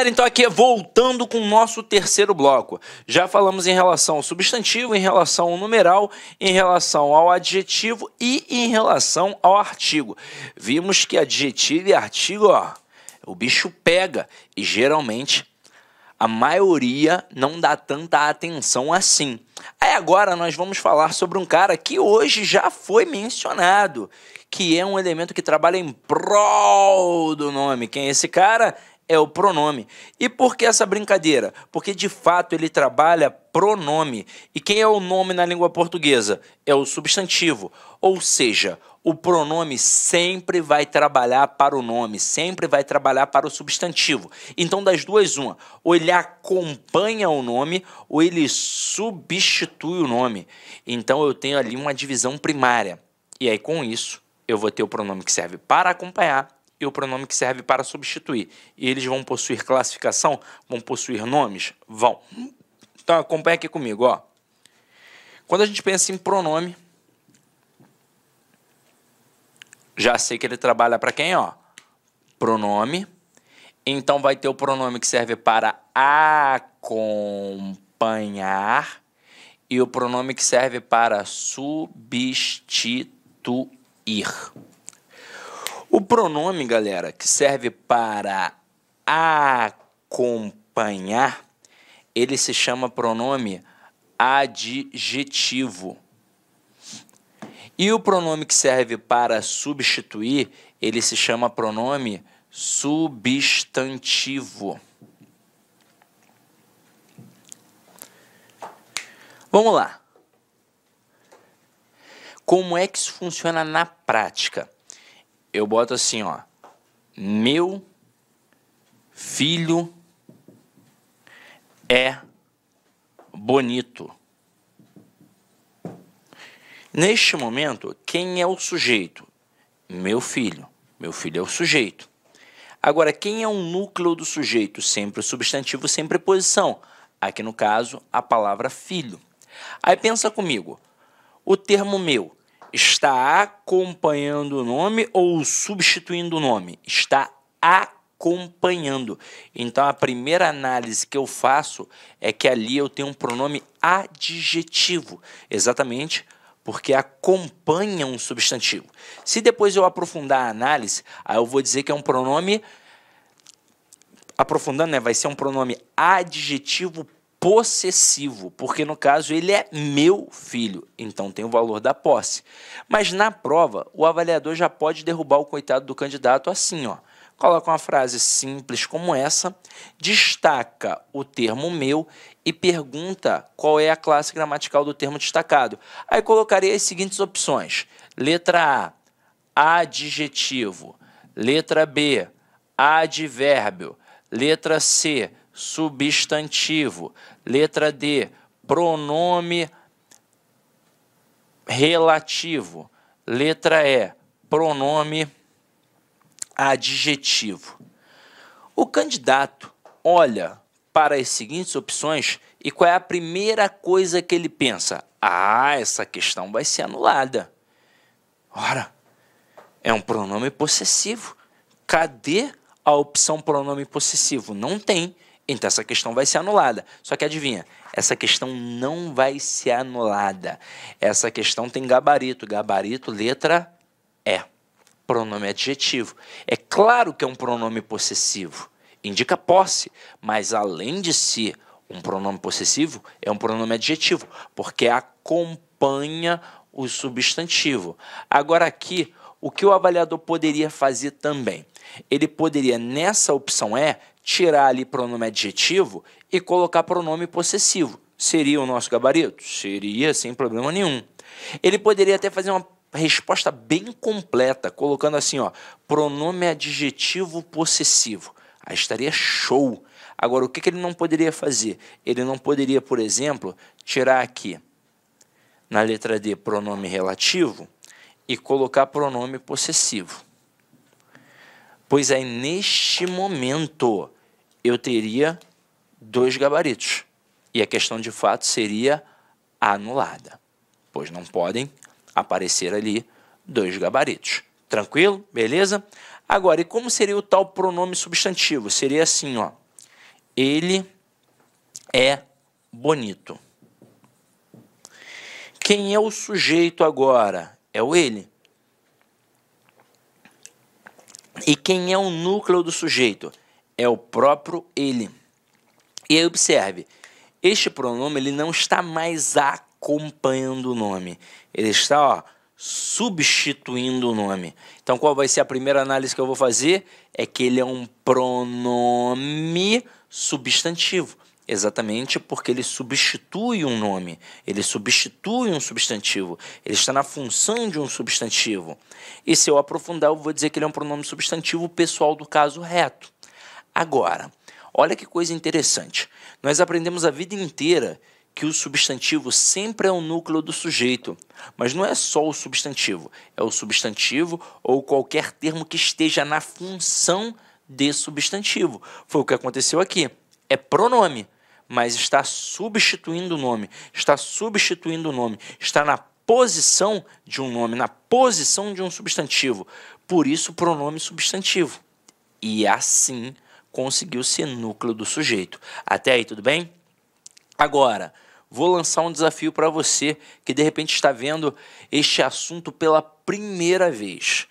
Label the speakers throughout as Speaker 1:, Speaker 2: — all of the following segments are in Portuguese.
Speaker 1: Galera, então aqui é voltando com o nosso terceiro bloco. Já falamos em relação ao substantivo, em relação ao numeral, em relação ao adjetivo e em relação ao artigo. Vimos que adjetivo e artigo, ó, o bicho pega e geralmente a maioria não dá tanta atenção assim. Aí agora nós vamos falar sobre um cara que hoje já foi mencionado, que é um elemento que trabalha em prol do nome. Quem é esse cara? é o pronome. E por que essa brincadeira? Porque de fato ele trabalha pronome. E quem é o nome na língua portuguesa? É o substantivo. Ou seja, o pronome sempre vai trabalhar para o nome, sempre vai trabalhar para o substantivo. Então, das duas, uma. Ou ele acompanha o nome, ou ele substitui o nome. Então, eu tenho ali uma divisão primária. E aí, com isso, eu vou ter o pronome que serve para acompanhar e o pronome que serve para substituir. E eles vão possuir classificação? Vão possuir nomes? Vão. Então acompanha aqui comigo, ó. Quando a gente pensa em pronome, já sei que ele trabalha para quem, ó? Pronome. Então vai ter o pronome que serve para acompanhar e o pronome que serve para substituir. O pronome, galera, que serve para acompanhar, ele se chama pronome adjetivo. E o pronome que serve para substituir, ele se chama pronome substantivo. Vamos lá. Como é que isso funciona na prática? eu boto assim, ó. Meu filho é bonito. Neste momento, quem é o sujeito? Meu filho. Meu filho é o sujeito. Agora, quem é o núcleo do sujeito? Sempre o substantivo, sempre posição. Aqui no caso, a palavra filho. Aí pensa comigo. O termo meu está acompanhando o nome ou substituindo o nome? Está acompanhando. Então a primeira análise que eu faço é que ali eu tenho um pronome adjetivo, exatamente porque acompanha um substantivo. Se depois eu aprofundar a análise, aí eu vou dizer que é um pronome aprofundando, né, vai ser um pronome adjetivo possessivo, porque no caso ele é meu filho, então tem o valor da posse. Mas na prova, o avaliador já pode derrubar o coitado do candidato assim, ó. Coloca uma frase simples como essa, destaca o termo meu e pergunta qual é a classe gramatical do termo destacado. Aí colocarei as seguintes opções: letra A, adjetivo, letra B, advérbio, letra C, substantivo. Letra D, pronome relativo. Letra E, pronome adjetivo. O candidato olha para as seguintes opções e qual é a primeira coisa que ele pensa? Ah, essa questão vai ser anulada. Ora, é um pronome possessivo. Cadê a opção pronome possessivo? Não tem. Então essa questão vai ser anulada. Só que adivinha, essa questão não vai ser anulada. Essa questão tem gabarito, gabarito, letra E. Pronome adjetivo. É claro que é um pronome possessivo, indica posse, mas além de ser um pronome possessivo, é um pronome adjetivo, porque acompanha o substantivo. Agora aqui, o que o avaliador poderia fazer também? Ele poderia, nessa opção E, tirar ali pronome adjetivo e colocar pronome possessivo. Seria o nosso gabarito? Seria, sem problema nenhum. Ele poderia até fazer uma resposta bem completa, colocando assim, ó, pronome adjetivo possessivo. Aí estaria show. Agora, o que, que ele não poderia fazer? Ele não poderia, por exemplo, tirar aqui na letra D pronome relativo e colocar pronome possessivo. Pois aí, é, neste momento, eu teria dois gabaritos. E a questão de fato seria anulada, pois não podem aparecer ali dois gabaritos. Tranquilo? Beleza? Agora, e como seria o tal pronome substantivo? Seria assim, ó. Ele é bonito. Quem é o sujeito agora? É o ele. E quem é o núcleo do sujeito? é o próprio ele. E aí observe, este pronome ele não está mais acompanhando o nome. Ele está ó, substituindo o nome. Então qual vai ser a primeira análise que eu vou fazer? É que ele é um pronome substantivo. Exatamente porque ele substitui um nome, ele substitui um substantivo, ele está na função de um substantivo. E se eu aprofundar, eu vou dizer que ele é um pronome substantivo pessoal do caso reto agora. Olha que coisa interessante. Nós aprendemos a vida inteira que o substantivo sempre é o núcleo do sujeito, mas não é só o substantivo, é o substantivo ou qualquer termo que esteja na função de substantivo. Foi o que aconteceu aqui. É pronome, mas está substituindo o nome, está substituindo o nome, está na posição de um nome, na posição de um substantivo. Por isso, pronome substantivo. E é assim conseguiu ser núcleo do sujeito. Até aí, tudo bem? Agora, vou lançar um desafio para você que de repente está vendo este assunto pela primeira vez.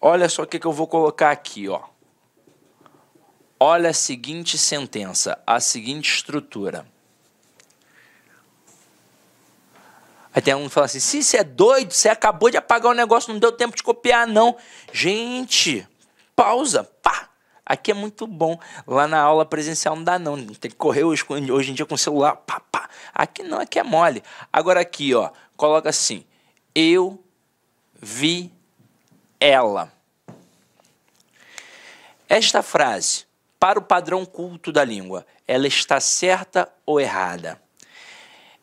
Speaker 1: Olha só o que, que eu vou colocar aqui, ó. Olha a seguinte sentença, a seguinte estrutura. Aí tem aluno que fala assim: se você é doido, você acabou de apagar o negócio, não deu tempo de copiar, não. Gente, pausa, pá, Aqui é muito bom. Lá na aula presencial não dá, não. Né? Tem que correr hoje, hoje em dia com o celular. Pá, pá. Aqui não, aqui é mole. Agora aqui, ó, coloca assim. Eu vi ela. Esta frase, para o padrão culto da língua, ela está certa ou errada?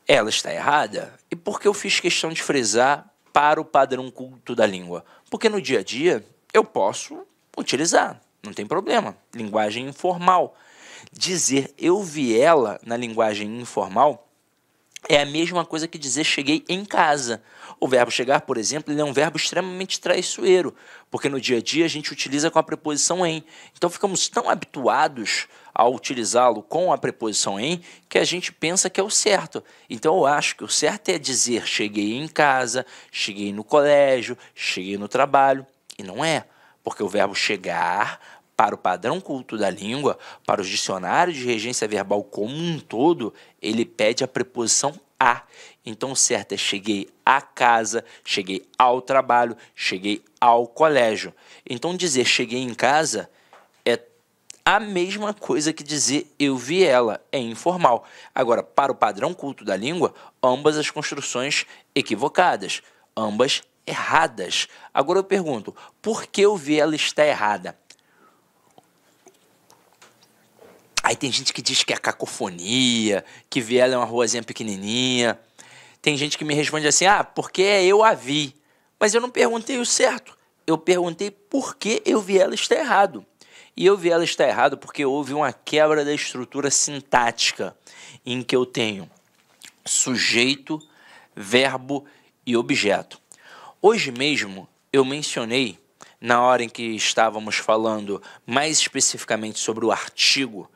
Speaker 1: Ela está errada? E por que eu fiz questão de frisar para o padrão culto da língua? Porque no dia a dia eu posso utilizar. Não tem problema. Linguagem informal. Dizer eu vi ela na linguagem informal é a mesma coisa que dizer cheguei em casa. O verbo chegar, por exemplo, é um verbo extremamente traiçoeiro, porque no dia a dia a gente utiliza com a preposição em. Então ficamos tão habituados a utilizá-lo com a preposição em que a gente pensa que é o certo. Então eu acho que o certo é dizer cheguei em casa, cheguei no colégio, cheguei no trabalho, e não é, porque o verbo chegar para o padrão culto da língua, para os dicionários de regência verbal como um todo, ele pede a preposição a. Então, certo é cheguei à casa, cheguei ao trabalho, cheguei ao colégio. Então, dizer cheguei em casa é a mesma coisa que dizer eu vi ela, é informal. Agora, para o padrão culto da língua, ambas as construções equivocadas, ambas erradas. Agora eu pergunto, por que eu vi ela está errada? Aí tem gente que diz que é cacofonia, que Viela é uma ruazinha pequenininha. Tem gente que me responde assim: ah, porque eu a vi. Mas eu não perguntei o certo. Eu perguntei por que eu vi ela está errado. E eu vi ela está errado porque houve uma quebra da estrutura sintática em que eu tenho sujeito, verbo e objeto. Hoje mesmo eu mencionei, na hora em que estávamos falando mais especificamente sobre o artigo,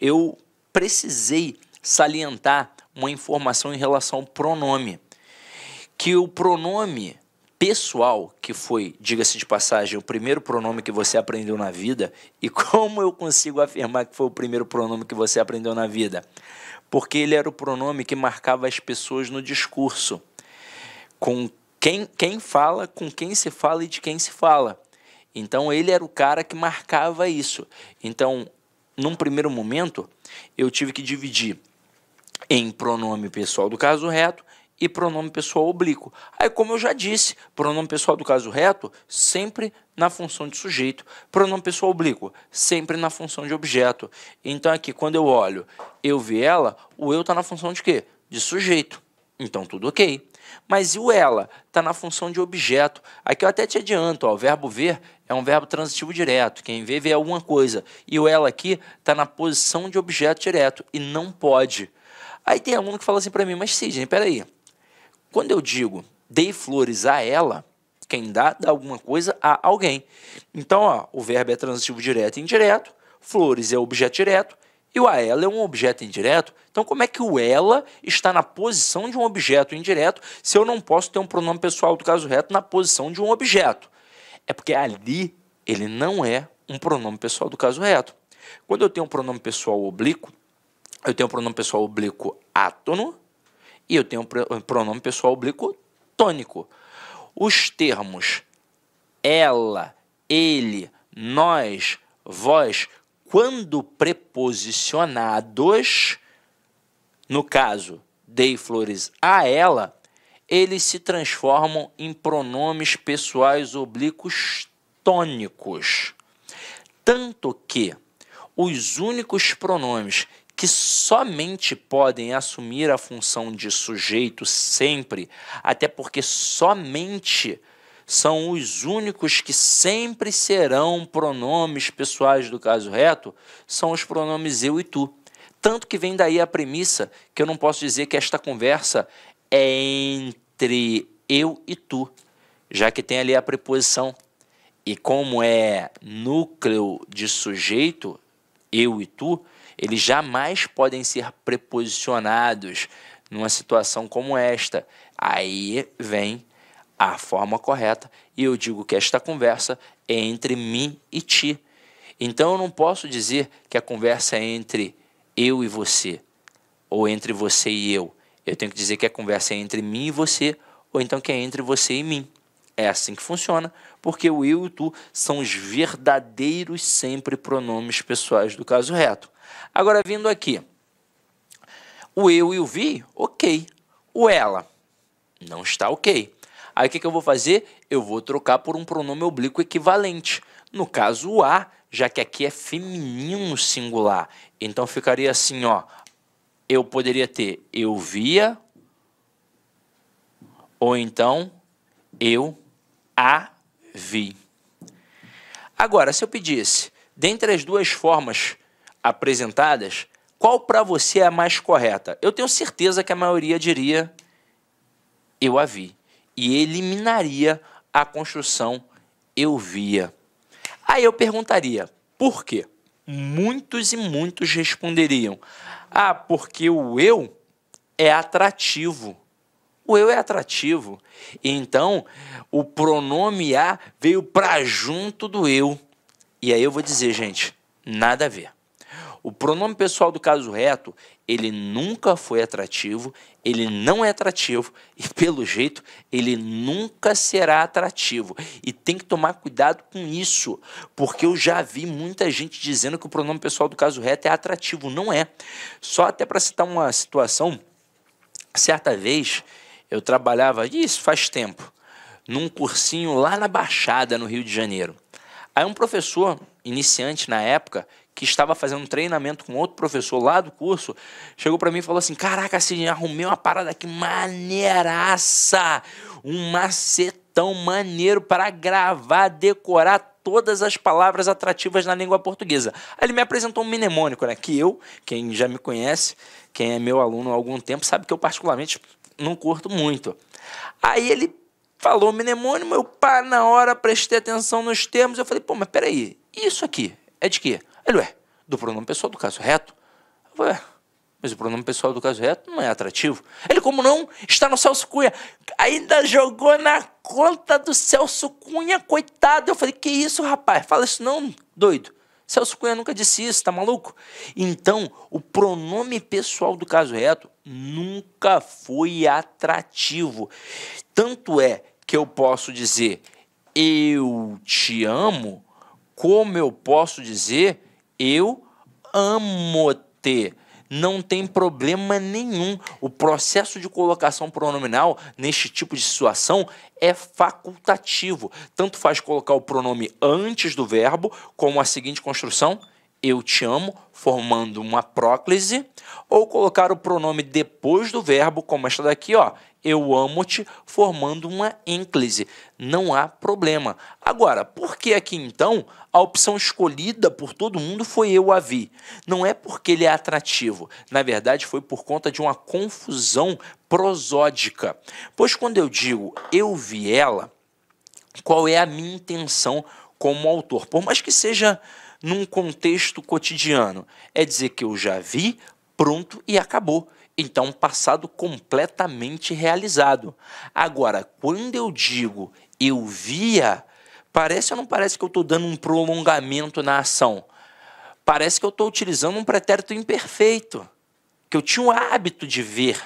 Speaker 1: eu precisei salientar uma informação em relação ao pronome. Que o pronome pessoal, que foi, diga-se de passagem, o primeiro pronome que você aprendeu na vida, e como eu consigo afirmar que foi o primeiro pronome que você aprendeu na vida? Porque ele era o pronome que marcava as pessoas no discurso. Com quem, quem fala, com quem se fala e de quem se fala. Então ele era o cara que marcava isso. Então num primeiro momento, eu tive que dividir em pronome pessoal do caso reto e pronome pessoal oblíquo. Aí, como eu já disse, pronome pessoal do caso reto sempre na função de sujeito, pronome pessoal oblíquo sempre na função de objeto. Então, aqui, quando eu olho eu vi ela, o eu está na função de quê? De sujeito. Então, tudo ok. Mas e o ela? Está na função de objeto. Aqui eu até te adianto, ó, o verbo ver é um verbo transitivo direto. Quem vê, vê alguma coisa. E o ela aqui está na posição de objeto direto e não pode. Aí tem aluno que fala assim para mim, mas Sidney, peraí. Quando eu digo dei flores a ela, quem dá, dá alguma coisa a alguém. Então, ó, o verbo é transitivo direto e indireto, flores é objeto direto, e o a ela é um objeto indireto. Então, como é que o ela está na posição de um objeto indireto se eu não posso ter um pronome pessoal do caso reto na posição de um objeto? é porque ali ele não é um pronome pessoal do caso reto. Quando eu tenho um pronome pessoal oblíquo, eu tenho um pronome pessoal oblíquo átono e eu tenho um pronome pessoal oblíquo tônico. Os termos ela, ele, nós, vós, quando preposicionados, no caso, dei flores a ela, eles se transformam em pronomes pessoais oblíquos tônicos. Tanto que os únicos pronomes que somente podem assumir a função de sujeito sempre, até porque somente são os únicos que sempre serão pronomes pessoais do caso reto, são os pronomes eu e tu. Tanto que vem daí a premissa que eu não posso dizer que esta conversa é entre eu e tu, já que tem ali a preposição. E como é núcleo de sujeito, eu e tu, eles jamais podem ser preposicionados numa situação como esta. Aí vem a forma correta e eu digo que esta conversa é entre mim e ti. Então eu não posso dizer que a conversa é entre eu e você ou entre você e eu. Eu tenho que dizer que a conversa é entre mim e você, ou então que é entre você e mim. É assim que funciona, porque o eu e o tu são os verdadeiros sempre pronomes pessoais do caso reto. Agora, vindo aqui, o eu e o vi, ok. O ela, não está ok. Aí o que, que eu vou fazer? Eu vou trocar por um pronome oblíquo equivalente. No caso, o a, já que aqui é feminino singular. Então ficaria assim, ó eu poderia ter eu via ou então eu a vi. Agora, se eu pedisse, dentre as duas formas apresentadas, qual para você é a mais correta? Eu tenho certeza que a maioria diria eu a vi e eliminaria a construção eu via. Aí eu perguntaria, por quê? Muitos e muitos responderiam: ah, porque o eu é atrativo. O eu é atrativo. Então, o pronome a veio para junto do eu. E aí eu vou dizer, gente, nada a ver. O pronome pessoal do caso reto, ele nunca foi atrativo, ele não é atrativo e, pelo jeito, ele nunca será atrativo. E tem que tomar cuidado com isso, porque eu já vi muita gente dizendo que o pronome pessoal do caso reto é atrativo. Não é. Só até para citar uma situação, certa vez eu trabalhava, isso faz tempo, num cursinho lá na Baixada, no Rio de Janeiro. Aí um professor, iniciante na época, que estava fazendo um treinamento com outro professor lá do curso, chegou para mim e falou assim: Caraca, Sidney, arrumei uma parada aqui maneiraça! Um macetão maneiro para gravar, decorar todas as palavras atrativas na língua portuguesa. Aí ele me apresentou um mnemônico, né? Que eu, quem já me conhece, quem é meu aluno há algum tempo, sabe que eu particularmente não curto muito. Aí ele falou mnemônimo, eu pá, na hora prestei atenção nos termos, eu falei, pô, mas peraí, isso aqui é de quê? Ele, ué, do pronome pessoal do caso reto? Ué, mas o pronome pessoal do caso reto não é atrativo. Ele, como não, está no Celso Cunha. Ainda jogou na conta do Celso Cunha, coitado. Eu falei, que isso, rapaz? Fala isso não, doido. Celso Cunha nunca disse isso, tá maluco? Então, o pronome pessoal do caso reto nunca foi atrativo. Tanto é que eu posso dizer eu te amo, como eu posso dizer eu amo te. Não tem problema nenhum. O processo de colocação pronominal neste tipo de situação é facultativo. Tanto faz colocar o pronome antes do verbo, como a seguinte construção: eu te amo, formando uma próclise, ou colocar o pronome depois do verbo, como esta daqui, ó, eu amo-te, formando uma ênclise. Não há problema. Agora, por que aqui então a opção escolhida por todo mundo foi eu a vi? Não é porque ele é atrativo, na verdade foi por conta de uma confusão prosódica. Pois quando eu digo eu vi ela, qual é a minha intenção como autor? Por mais que seja num contexto cotidiano, é dizer que eu já vi, pronto e acabou. Então, passado completamente realizado. Agora, quando eu digo eu via, parece ou não parece que eu estou dando um prolongamento na ação? Parece que eu estou utilizando um pretérito imperfeito, que eu tinha o hábito de ver.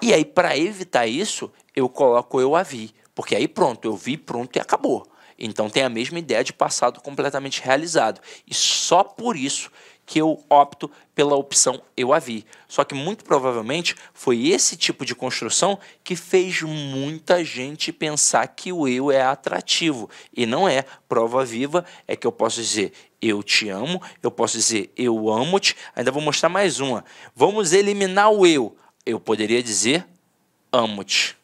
Speaker 1: E aí, para evitar isso, eu coloco eu a vi, porque aí pronto, eu vi, pronto e acabou. Então tem a mesma ideia de passado completamente realizado. E só por isso que eu opto pela opção eu a vi. Só que muito provavelmente foi esse tipo de construção que fez muita gente pensar que o eu é atrativo e não é. Prova viva é que eu posso dizer eu te amo, eu posso dizer eu amo-te. Ainda vou mostrar mais uma. Vamos eliminar o eu. Eu poderia dizer amo-te.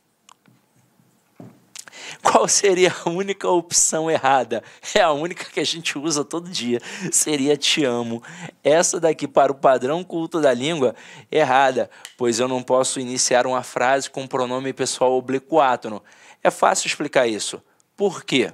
Speaker 1: Qual seria a única opção errada? É a única que a gente usa todo dia. Seria te amo. Essa daqui, para o padrão culto da língua, errada, pois eu não posso iniciar uma frase com pronome pessoal obliquátono. É fácil explicar isso. Por quê?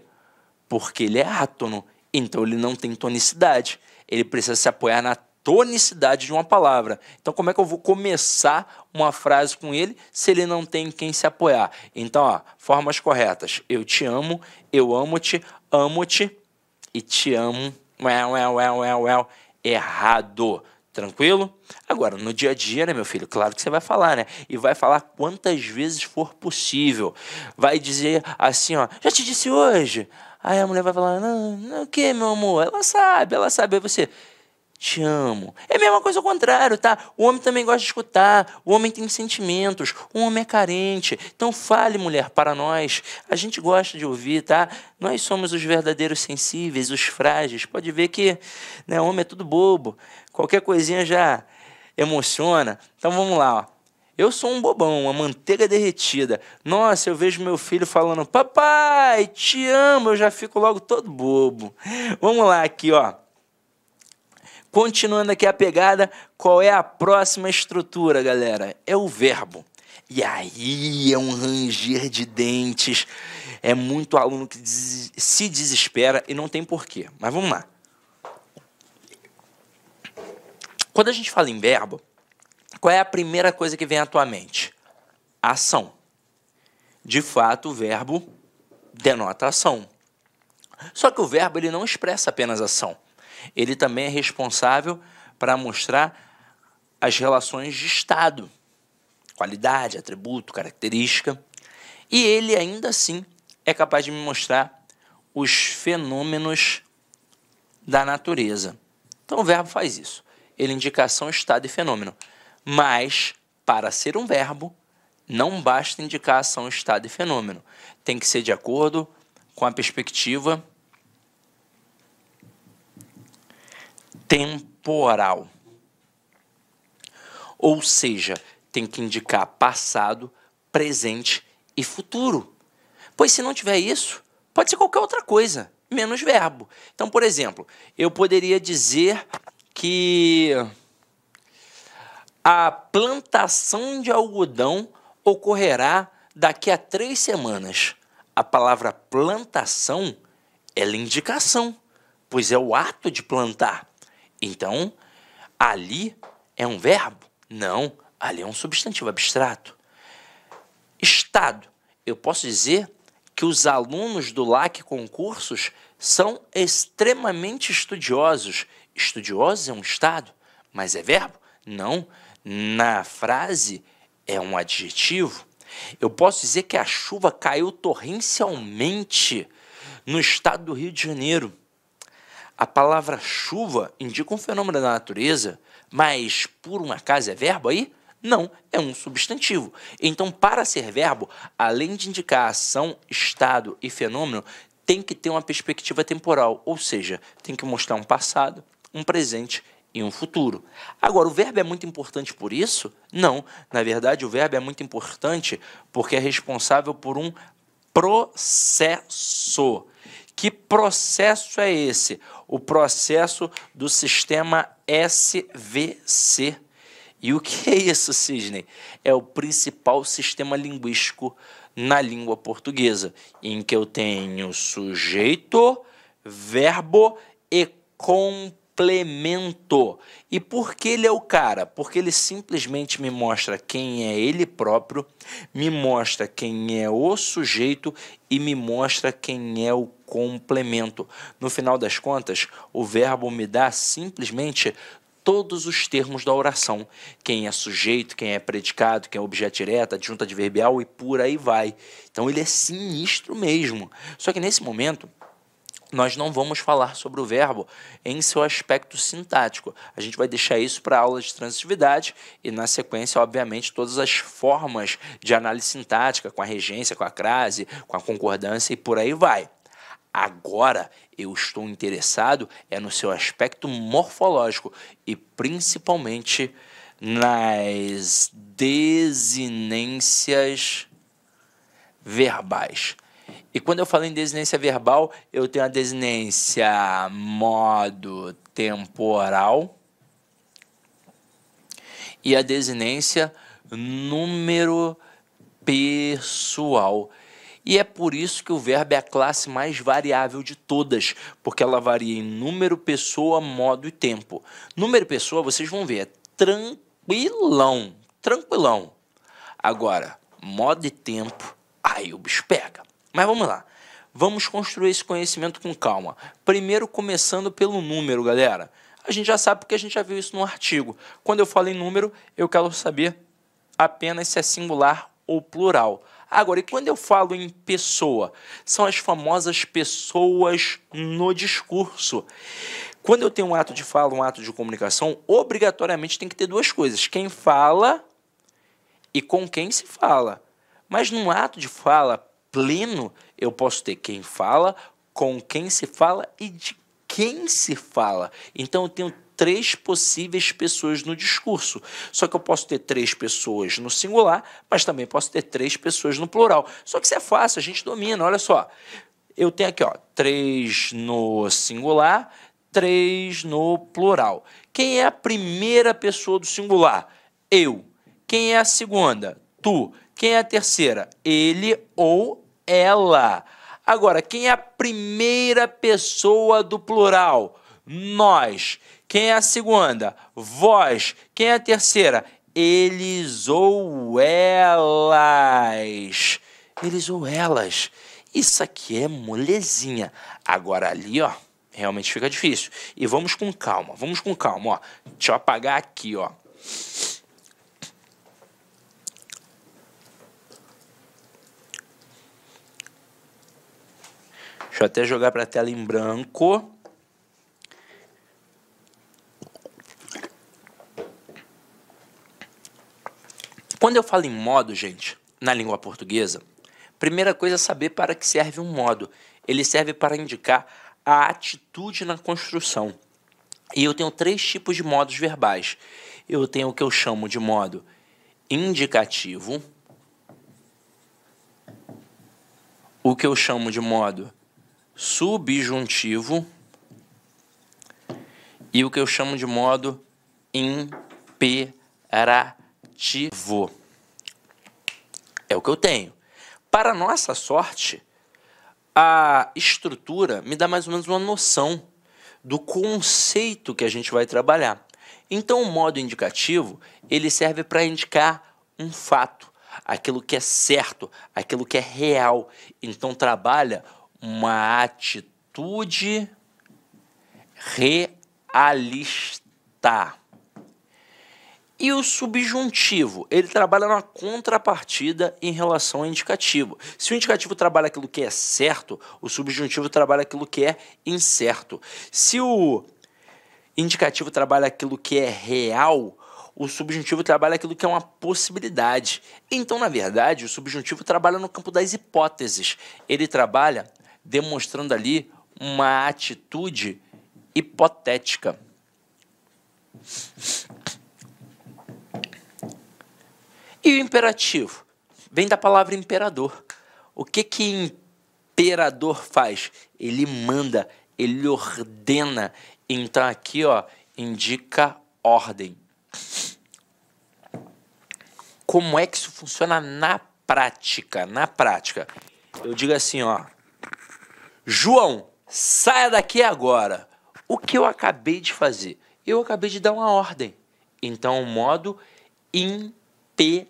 Speaker 1: Porque ele é átono, então ele não tem tonicidade. Ele precisa se apoiar na tonicidade de uma palavra. Então, como é que eu vou começar uma frase com ele se ele não tem quem se apoiar? Então, ó, formas corretas. Eu te amo, eu amo-te, amo-te e te amo. Well, well, well, well, well. Errado. Tranquilo? Agora, no dia a dia, né, meu filho? Claro que você vai falar, né? E vai falar quantas vezes for possível. Vai dizer assim, ó, já te disse hoje. Aí a mulher vai falar, não, não o que, meu amor? Ela sabe, ela sabe. Aí você, te amo. É a mesma coisa ao contrário, tá? O homem também gosta de escutar, o homem tem sentimentos, o homem é carente. Então fale, mulher, para nós. A gente gosta de ouvir, tá? Nós somos os verdadeiros sensíveis, os frágeis. Pode ver que né, homem é tudo bobo. Qualquer coisinha já emociona. Então vamos lá, ó. Eu sou um bobão, uma manteiga derretida. Nossa, eu vejo meu filho falando: "Papai, te amo". Eu já fico logo todo bobo. Vamos lá aqui, ó. Continuando aqui a pegada, qual é a próxima estrutura, galera? É o verbo. E aí é um ranger de dentes. É muito aluno que des se desespera e não tem porquê. Mas vamos lá. Quando a gente fala em verbo, qual é a primeira coisa que vem à tua mente? Ação. De fato, o verbo denota ação. Só que o verbo ele não expressa apenas ação ele também é responsável para mostrar as relações de estado, qualidade, atributo, característica, e ele ainda assim é capaz de me mostrar os fenômenos da natureza. Então o verbo faz isso. Ele indica ação, estado e fenômeno. Mas para ser um verbo, não basta indicar ação, estado e fenômeno. Tem que ser de acordo com a perspectiva temporal. Ou seja, tem que indicar passado, presente e futuro. Pois se não tiver isso, pode ser qualquer outra coisa, menos verbo. Então, por exemplo, eu poderia dizer que a plantação de algodão ocorrerá daqui a três semanas. A palavra plantação é indicação, pois é o ato de plantar. Então, ali é um verbo? Não, ali é um substantivo abstrato. Estado. Eu posso dizer que os alunos do LAC Concursos são extremamente estudiosos. Estudiosos é um estado, mas é verbo? Não. Na frase é um adjetivo. Eu posso dizer que a chuva caiu torrencialmente no estado do Rio de Janeiro. A palavra chuva indica um fenômeno da natureza, mas por um acaso é verbo aí? Não, é um substantivo. Então, para ser verbo, além de indicar ação, estado e fenômeno, tem que ter uma perspectiva temporal, ou seja, tem que mostrar um passado, um presente e um futuro. Agora, o verbo é muito importante por isso? Não, na verdade, o verbo é muito importante porque é responsável por um processo. Que processo é esse? O processo do sistema SVC. E o que é isso, Sidney? É o principal sistema linguístico na língua portuguesa, em que eu tenho sujeito, verbo e componente complemento. E por que ele é o cara? Porque ele simplesmente me mostra quem é ele próprio, me mostra quem é o sujeito e me mostra quem é o complemento. No final das contas, o verbo me dá simplesmente todos os termos da oração. Quem é sujeito, quem é predicado, quem é objeto direto, adjunta adverbial e por aí vai. Então ele é sinistro mesmo. Só que nesse momento, nós não vamos falar sobre o verbo em seu aspecto sintático. A gente vai deixar isso para a aula de transitividade e, na sequência, obviamente, todas as formas de análise sintática, com a regência, com a crase, com a concordância e por aí vai. Agora eu estou interessado é no seu aspecto morfológico e principalmente nas desinências verbais. E quando eu falo em desinência verbal, eu tenho a desinência modo temporal e a desinência número pessoal. E é por isso que o verbo é a classe mais variável de todas, porque ela varia em número, pessoa, modo e tempo. Número pessoa, vocês vão ver, é tranquilão, tranquilão. Agora, modo e tempo, aí o bicho pega. Mas vamos lá. Vamos construir esse conhecimento com calma. Primeiro, começando pelo número, galera. A gente já sabe porque a gente já viu isso no artigo. Quando eu falo em número, eu quero saber apenas se é singular ou plural. Agora, e quando eu falo em pessoa? São as famosas pessoas no discurso. Quando eu tenho um ato de fala, um ato de comunicação, obrigatoriamente tem que ter duas coisas: quem fala e com quem se fala. Mas num ato de fala, pleno eu posso ter quem fala, com quem se fala e de quem se fala. Então eu tenho três possíveis pessoas no discurso. Só que eu posso ter três pessoas no singular, mas também posso ter três pessoas no plural. Só que isso é fácil, a gente domina. Olha só, eu tenho aqui ó, três no singular, três no plural. Quem é a primeira pessoa do singular? Eu. Quem é a segunda? Tu. Quem é a terceira? Ele ou ela. Agora, quem é a primeira pessoa do plural? Nós. Quem é a segunda? Vós. Quem é a terceira? Eles ou elas. Eles ou elas. Isso aqui é molezinha. Agora ali, ó, realmente fica difícil. E vamos com calma, vamos com calma, ó. Deixa eu apagar aqui, ó. Deixa eu até jogar para a tela em branco. Quando eu falo em modo, gente, na língua portuguesa, primeira coisa é saber para que serve um modo. Ele serve para indicar a atitude na construção. E eu tenho três tipos de modos verbais. Eu tenho o que eu chamo de modo indicativo, o que eu chamo de modo subjuntivo e o que eu chamo de modo imperativo. É o que eu tenho. Para nossa sorte, a estrutura me dá mais ou menos uma noção do conceito que a gente vai trabalhar. Então, o modo indicativo, ele serve para indicar um fato, aquilo que é certo, aquilo que é real. Então, trabalha uma atitude realista. E o subjuntivo, ele trabalha na contrapartida em relação ao indicativo. Se o indicativo trabalha aquilo que é certo, o subjuntivo trabalha aquilo que é incerto. Se o indicativo trabalha aquilo que é real, o subjuntivo trabalha aquilo que é uma possibilidade. Então, na verdade, o subjuntivo trabalha no campo das hipóteses. Ele trabalha demonstrando ali uma atitude hipotética. E o imperativo? Vem da palavra imperador. O que que imperador faz? Ele manda, ele ordena. Então aqui, ó, indica ordem. Como é que isso funciona na prática? Na prática. Eu digo assim, ó, João, saia daqui agora. O que eu acabei de fazer? Eu acabei de dar uma ordem. Então, o modo imperativo.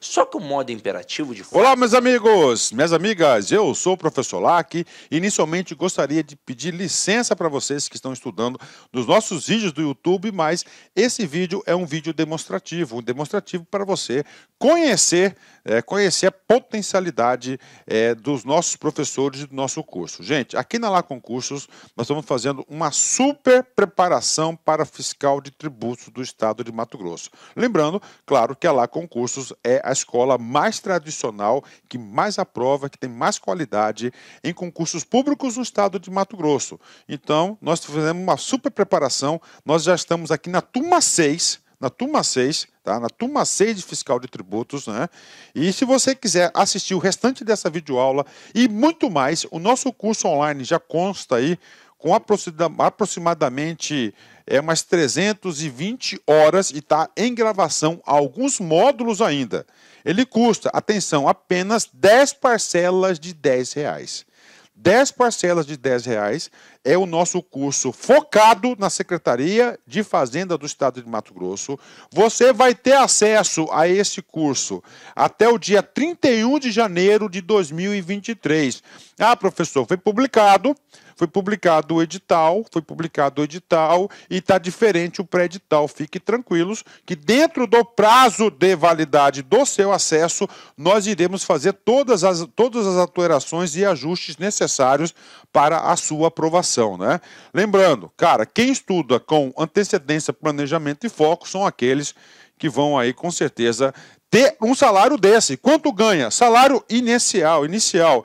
Speaker 1: Só que o modo imperativo de
Speaker 2: Olá, meus amigos, minhas amigas, eu sou o professor Lac inicialmente gostaria de pedir licença para vocês que estão estudando nos nossos vídeos do YouTube, mas esse vídeo é um vídeo demonstrativo, um demonstrativo para você conhecer é, conhecer a potencialidade é, dos nossos professores e do nosso curso. Gente, aqui na Lá Concursos, nós estamos fazendo uma super preparação para fiscal de tributos do estado de Mato Grosso. Lembrando, claro, que a Lá Concursos é a escola mais tradicional, que mais aprova, que tem mais qualidade em concursos públicos no estado de Mato Grosso. Então, nós fizemos uma super preparação, nós já estamos aqui na turma 6 na turma 6, tá? na turma 6 de fiscal de tributos. Né? E se você quiser assistir o restante dessa videoaula e muito mais, o nosso curso online já consta aí com aproximadamente é, umas 320 horas e está em gravação alguns módulos ainda. Ele custa, atenção, apenas 10 parcelas de 10 reais. 10 parcelas de 10 reais é o nosso curso focado na Secretaria de Fazenda do Estado de Mato Grosso. Você vai ter acesso a esse curso até o dia 31 de janeiro de 2023. Ah, professor, foi publicado foi publicado o edital, foi publicado o edital e está diferente o pré-edital. Fiquem tranquilos que dentro do prazo de validade do seu acesso, nós iremos fazer todas as, todas as alterações e ajustes necessários para a sua aprovação. Né? Lembrando, cara, quem estuda com antecedência, planejamento e foco são aqueles que vão aí com certeza ter um salário desse. Quanto ganha? Salário inicial, inicial.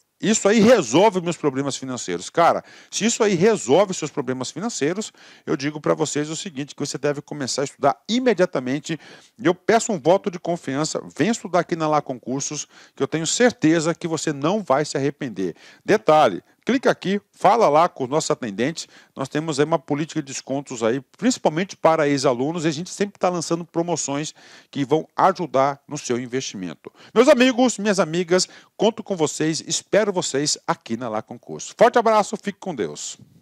Speaker 2: Isso aí resolve meus problemas financeiros. Cara, se isso aí resolve seus problemas financeiros, eu digo para vocês o seguinte, que você deve começar a estudar imediatamente. Eu peço um voto de confiança, vem estudar aqui na Lá Concursos, que eu tenho certeza que você não vai se arrepender. Detalhe, clica aqui, fala lá com os nossos atendentes. Nós temos aí uma política de descontos aí, principalmente para ex-alunos, e a gente sempre está lançando promoções que vão ajudar no seu investimento. Meus amigos, minhas amigas, conto com vocês, espero vocês aqui na Lá Concurso. Forte abraço, fique com Deus.